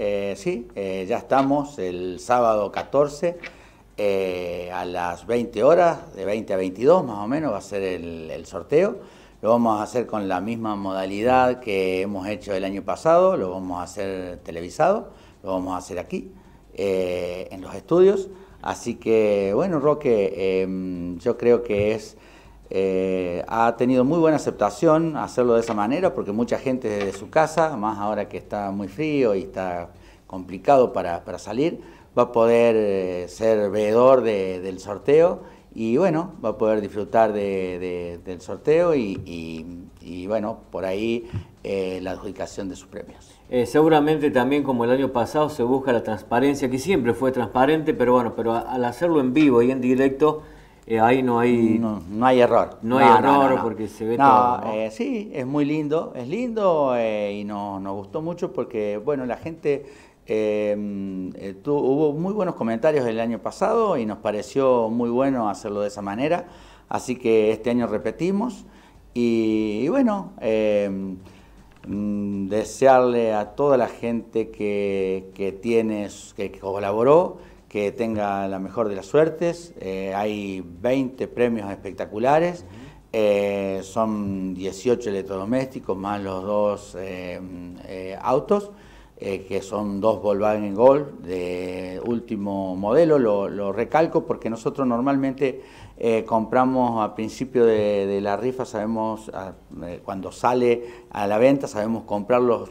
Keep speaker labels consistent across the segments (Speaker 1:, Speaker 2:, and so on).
Speaker 1: Eh, sí, eh, ya estamos el sábado 14 eh, a las 20 horas, de 20 a 22 más o menos, va a ser el, sorteo. Lo vamos a hacer con la misma modalidad que hemos hecho el año pasado, lo vamos a hacer televisado, lo vamos a hacer aquí, en los estudios. Así que, bueno, Roque, em, yo creo que es... Eh, ha tenido muy buena aceptación hacerlo de esa manera porque mucha gente desde su casa, más ahora que está muy frío y está complicado para, salir, va a poder eh, ser veedor del sorteo y bueno, va a poder disfrutar del sorteo y, bueno, por ahí eh, la adjudicación de sus premios.
Speaker 2: seguramente también como el año pasado se busca la transparencia, que siempre fue transparente, pero bueno, pero al hacerlo en vivo y en directo eh, ahí no hay... No, hay error. No, hay error porque se ve todo.
Speaker 1: Eh, sí, es muy lindo, es lindo eh, y nos, gustó mucho porque, bueno, la gente em, tuvo, hubo muy buenos comentarios el año pasado y nos pareció muy bueno hacerlo de esa manera. Así que este año repetimos y, bueno, em, mm, desearle a toda la gente que, que, que colaboró, que tenga la mejor de las suertes. Eh, hay 20 premios espectaculares, eh, son 18 electrodomésticos más los dos eh, autos. Eh, que son dos Volkswagen Gold de último modelo, lo, recalco porque nosotros normalmente eh, compramos a principio de, la rifa, sabemos ah, eh, cuando sale a la venta, sabemos comprar los,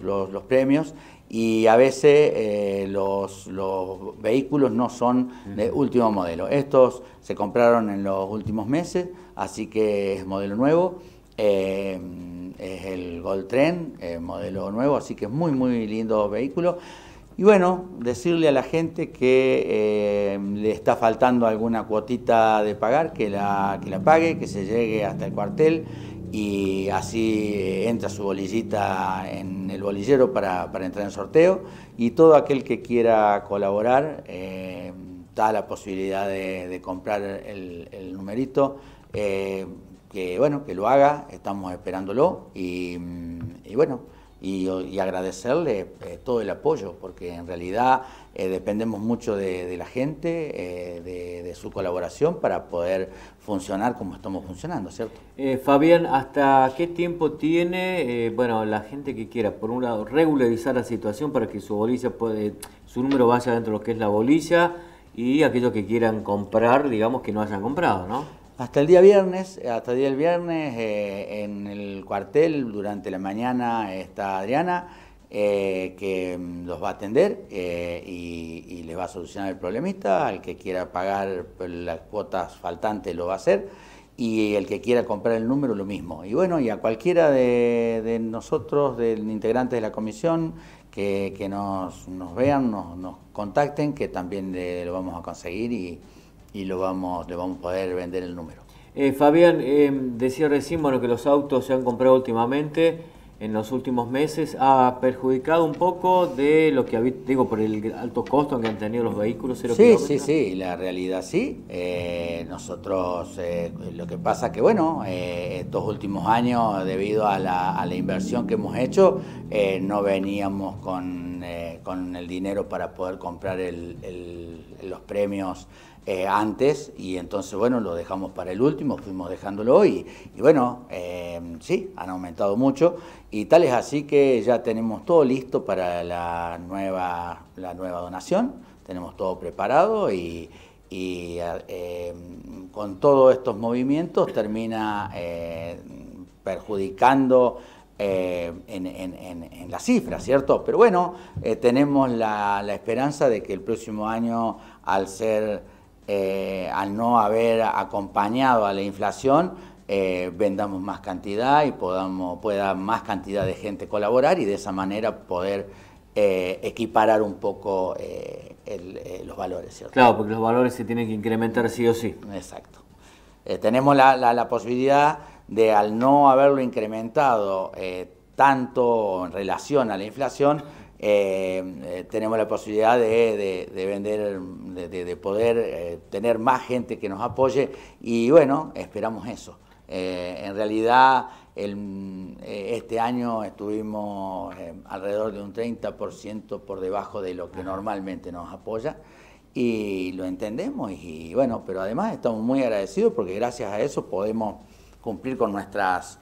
Speaker 1: premios y a veces los, los, vehículos no son de último modelo. Estos se compraron en los últimos meses, así que es modelo nuevo. Eh, es el Gold eh, modelo nuevo, así que es muy, muy lindo vehículo. Y bueno, decirle a la gente que eh, le está faltando alguna cuotita de pagar, que la, que la pague, que se llegue hasta el cuartel y así entra su bolillita en el bolillero para, entrar en sorteo. Y todo aquel que quiera colaborar da la posibilidad de, comprar el, numerito que bueno, que lo haga, estamos esperándolo y, mm, bueno, y, agradecerle eh, todo el apoyo, porque en realidad eh, dependemos mucho de, la gente, eh, de, su colaboración para poder funcionar como estamos funcionando, ¿cierto?
Speaker 2: Fabián, ¿hasta qué tiempo tiene, bueno, la gente que quiera, por un lado, regularizar la situación para que su bolilla, puede, su número vaya dentro de lo que es la bolilla y aquellos que quieran comprar, digamos
Speaker 1: que no hayan comprado, ¿no? Hasta el día viernes, eh, hasta el día del viernes eh, en el cuartel durante la mañana está Adriana eh, que mm, los va a atender y, le les va a solucionar el problemista, al que quiera pagar las cuotas faltantes lo va a hacer y el que quiera comprar el número lo mismo. Y bueno, y a cualquiera de, nosotros, de integrantes de la comisión, que, nos, vean, nos, contacten, que también lo vamos a conseguir y, y lo vamos, le vamos a poder vender el número.
Speaker 2: Eh, Fabián, eh, decía recién bueno, que los autos se han comprado últimamente, en los últimos meses, ha perjudicado un poco de lo que
Speaker 1: digo, por el alto costo que han tenido los vehículos. sí, sí, sí, la realidad sí. Eh, nosotros, lo que pasa que, bueno, estos últimos años, debido a la, inversión que hemos hecho, no veníamos con, el dinero para poder comprar los premios eh, antes y entonces, bueno, lo dejamos para el último, fuimos dejándolo hoy. Y, bueno, eh, sí, han aumentado mucho y tal es así que ya tenemos todo listo para la nueva, la nueva donación, tenemos todo preparado y, eh, con todos estos movimientos termina perjudicando en, en, en, las cifras, ¿cierto? Pero bueno, tenemos la esperanza de que el próximo año, al ser eh, al no haber acompañado a la inflación, eh, vendamos más cantidad y podamos, pueda más cantidad de gente colaborar y de esa manera poder eh, equiparar un poco los valores. ¿cierto? Claro, porque
Speaker 2: los valores se tienen que incrementar sí o sí.
Speaker 1: Exacto. tenemos la, posibilidad de, al no haberlo incrementado tanto en relación a la inflación, eh, eh, tenemos la posibilidad de, vender, de, poder eh, tener más gente que nos apoye y bueno, esperamos eso. en realidad, este año estuvimos alrededor de un 30% por debajo de lo que normalmente nos apoya y lo entendemos y, bueno, pero además estamos muy agradecidos porque gracias a eso podemos cumplir con nuestras...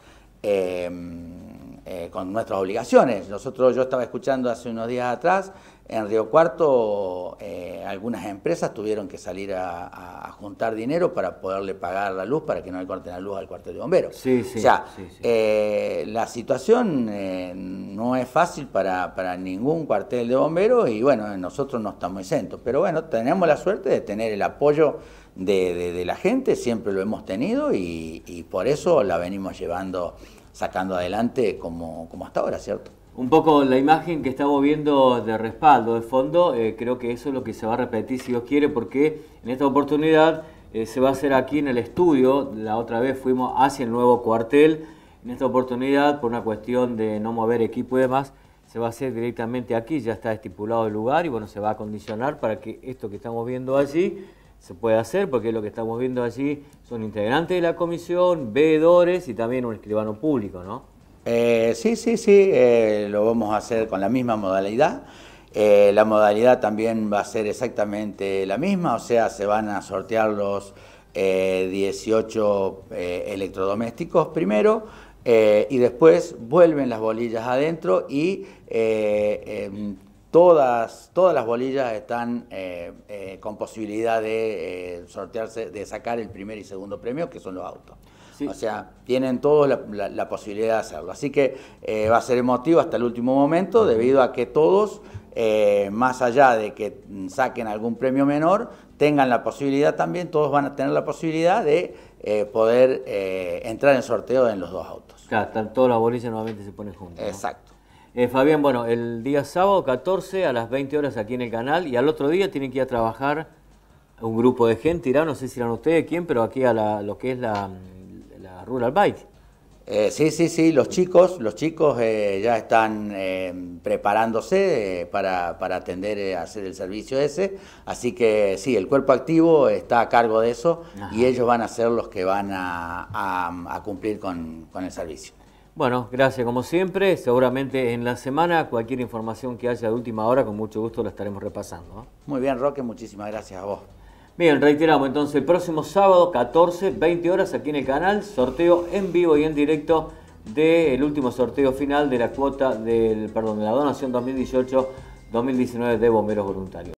Speaker 1: Eh, con nuestras obligaciones. Nosotros, yo estaba escuchando hace unos días atrás, en Río Cuarto eh, algunas empresas tuvieron que salir a, juntar dinero para poderle pagar la luz, para que no le corten la luz al cuartel de bomberos. Sí, sí, o sea, eh, la situación no es fácil para, ningún cuartel de bomberos y bueno, nosotros no estamos exentos. Pero bueno, tenemos la suerte de tener el apoyo de, la gente, siempre lo hemos tenido y por eso la venimos llevando sacando adelante como, hasta ahora, ¿cierto?
Speaker 2: Un poco la imagen que estamos viendo de respaldo, de fondo, eh, creo que eso es lo que se va a repetir si Dios quiere, porque en esta oportunidad eh, se va a hacer aquí en el estudio, la otra vez fuimos hacia el nuevo cuartel, en esta oportunidad por una cuestión de no mover equipo y demás, se va a hacer directamente aquí, ya está estipulado el lugar y bueno, se va a condicionar para que esto que estamos viendo allí se puede hacer, porque lo que estamos viendo allí son integrantes de la comisión, veedores y también un escribano público, ¿no?
Speaker 1: Eh, sí, sí, sí, eh, lo vamos a hacer con la misma modalidad. Eh, la modalidad también va a ser exactamente la misma, o sea, se van a sortear los 18 electrodomésticos primero, y después vuelven las bolillas adentro y em, Todas, todas las bolillas están eh, eh, con posibilidad de eh, sortearse, de sacar el primer y segundo premio, que son los autos. O sea, tienen todos la, posibilidad de hacerlo. Así que va a ser emotivo hasta el último momento, debido a que todos, más allá de que saquen algún premio menor, tengan la posibilidad también, todos van a tener la posibilidad de poder entrar en sorteo en los dos autos. Claro, todas
Speaker 2: las bolillas nuevamente se ponen juntas. Exacto. Eh, Fabián, bueno, el día sábado 14 a las 20 horas aquí en el canal y al otro día tienen que ir a trabajar un grupo de gente, irá, no sé si eran
Speaker 1: ustedes quién, pero aquí a lo que es la, Rural Bike. Eh, sí, sí, sí, los chicos, los chicos eh, ya están preparándose para, para, atender, hacer el servicio ese. Así que sí, el cuerpo activo está a cargo de eso y ellos van a ser los que van a, cumplir con el servicio.
Speaker 2: Bueno, gracias como siempre. Seguramente en la semana cualquier información que haya de última hora, con mucho gusto la estaremos repasando.
Speaker 1: Muy bien, Roque, muchísimas gracias a vos. Bien, reiteramos entonces, el próximo
Speaker 2: sábado 14, 20 horas aquí en el canal, sorteo en vivo y en directo del último sorteo final de la cuota del, perdón, de la donación 2018-2019 de bomberos voluntarios.